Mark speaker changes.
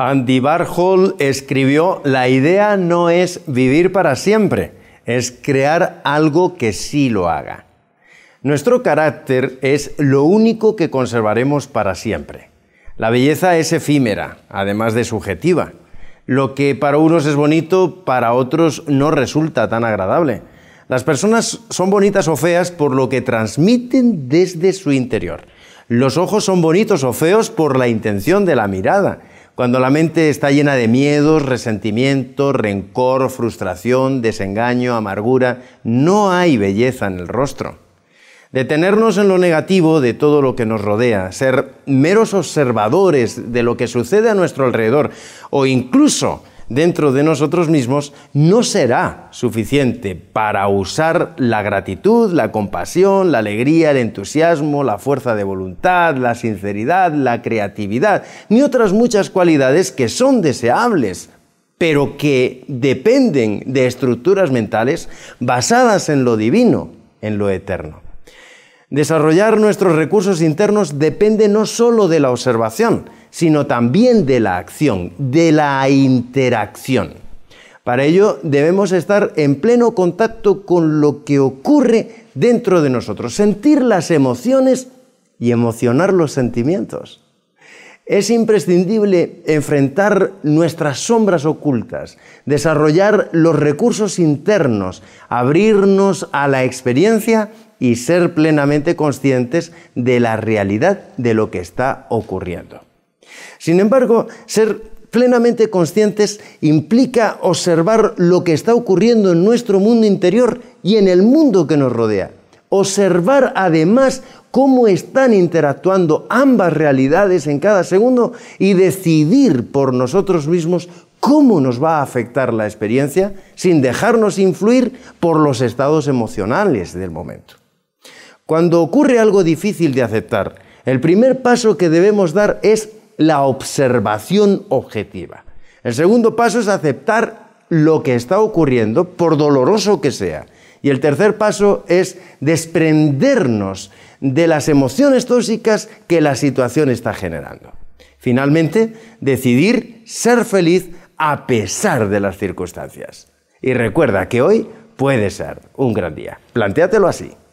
Speaker 1: Andy Warhol escribió, la idea no es vivir para siempre, es crear algo que sí lo haga. Nuestro carácter es lo único que conservaremos para siempre. La belleza es efímera, además de subjetiva. Lo que para unos es bonito, para otros no resulta tan agradable. Las personas son bonitas o feas por lo que transmiten desde su interior. Los ojos son bonitos o feos por la intención de la mirada. Cuando la mente está llena de miedos, resentimiento, rencor, frustración, desengaño, amargura, no hay belleza en el rostro. Detenernos en lo negativo de todo lo que nos rodea, ser meros observadores de lo que sucede a nuestro alrededor o incluso dentro de nosotros mismos no será suficiente para usar la gratitud, la compasión, la alegría, el entusiasmo, la fuerza de voluntad, la sinceridad, la creatividad, ni otras muchas cualidades que son deseables pero que dependen de estructuras mentales basadas en lo divino, en lo eterno. Desarrollar nuestros recursos internos depende no solo de la observación, sino también de la acción, de la interacción. Para ello debemos estar en pleno contacto con lo que ocurre dentro de nosotros, sentir las emociones y emocionar los sentimientos. Es imprescindible enfrentar nuestras sombras ocultas, desarrollar los recursos internos, abrirnos a la experiencia y ser plenamente conscientes de la realidad de lo que está ocurriendo. Sin embargo, ser plenamente conscientes implica observar lo que está ocurriendo en nuestro mundo interior y en el mundo que nos rodea. Observar además cómo están interactuando ambas realidades en cada segundo y decidir por nosotros mismos cómo nos va a afectar la experiencia sin dejarnos influir por los estados emocionales del momento. Cuando ocurre algo difícil de aceptar, el primer paso que debemos dar es la observación objetiva. El segundo paso es aceptar lo que está ocurriendo, por doloroso que sea. Y el tercer paso es desprendernos de las emociones tóxicas que la situación está generando. Finalmente, decidir ser feliz a pesar de las circunstancias. Y recuerda que hoy puede ser un gran día. Plantéatelo así.